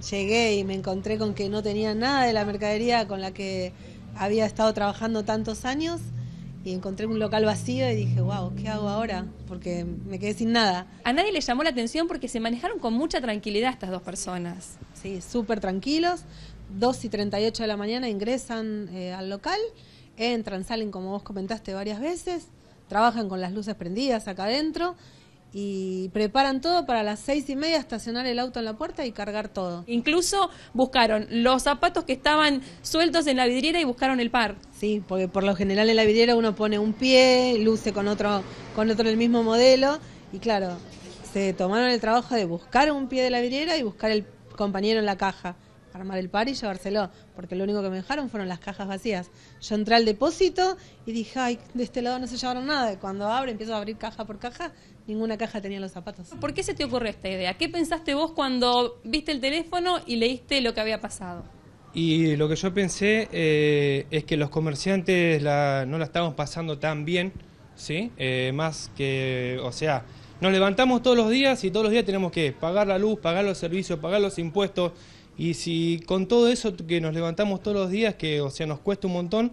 llegué y me encontré con que no tenía nada de la mercadería con la que había estado trabajando tantos años y encontré un local vacío y dije, wow, ¿qué hago ahora? Porque me quedé sin nada. A nadie le llamó la atención porque se manejaron con mucha tranquilidad estas dos personas. Sí, súper tranquilos. 2 y 38 de la mañana ingresan eh, al local, entran, salen, como vos comentaste varias veces, trabajan con las luces prendidas acá adentro y preparan todo para las seis y media estacionar el auto en la puerta y cargar todo. Incluso buscaron los zapatos que estaban sueltos en la vidriera y buscaron el par. Sí, porque por lo general en la vidriera uno pone un pie, luce con otro, con otro el mismo modelo y claro, se tomaron el trabajo de buscar un pie de la vidriera y buscar el compañero en la caja armar el par y llevárselo, porque lo único que me dejaron fueron las cajas vacías. Yo entré al depósito y dije, ay, de este lado no se llevaron nada. cuando abro, empiezo a abrir caja por caja, ninguna caja tenía los zapatos. ¿Por qué se te ocurrió esta idea? ¿Qué pensaste vos cuando viste el teléfono y leíste lo que había pasado? Y lo que yo pensé eh, es que los comerciantes no la estaban pasando tan bien, ¿sí? Eh, más que, o sea, nos levantamos todos los días y todos los días tenemos que pagar la luz, pagar los servicios, pagar los impuestos. Y si con todo eso que nos levantamos todos los días, que o sea nos cuesta un montón,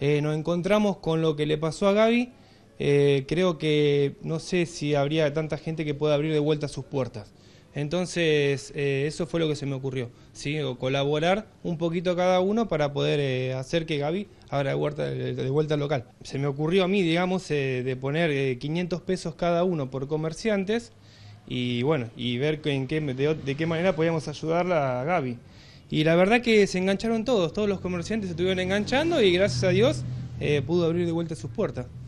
eh, nos encontramos con lo que le pasó a Gaby, eh, creo que no sé si habría tanta gente que pueda abrir de vuelta sus puertas. Entonces, eh, eso fue lo que se me ocurrió, ¿sí? O colaborar un poquito cada uno para poder eh, hacer que Gaby abra de vuelta, de al local. Se me ocurrió a mí, digamos, eh, de poner 500 pesos cada uno por comerciantes y bueno, y ver en qué, de, de qué manera podíamos ayudarla a Gaby. Y la verdad que se engancharon todos, todos los comerciantes se estuvieron enganchando y gracias a Dios pudo abrir de vuelta sus puertas.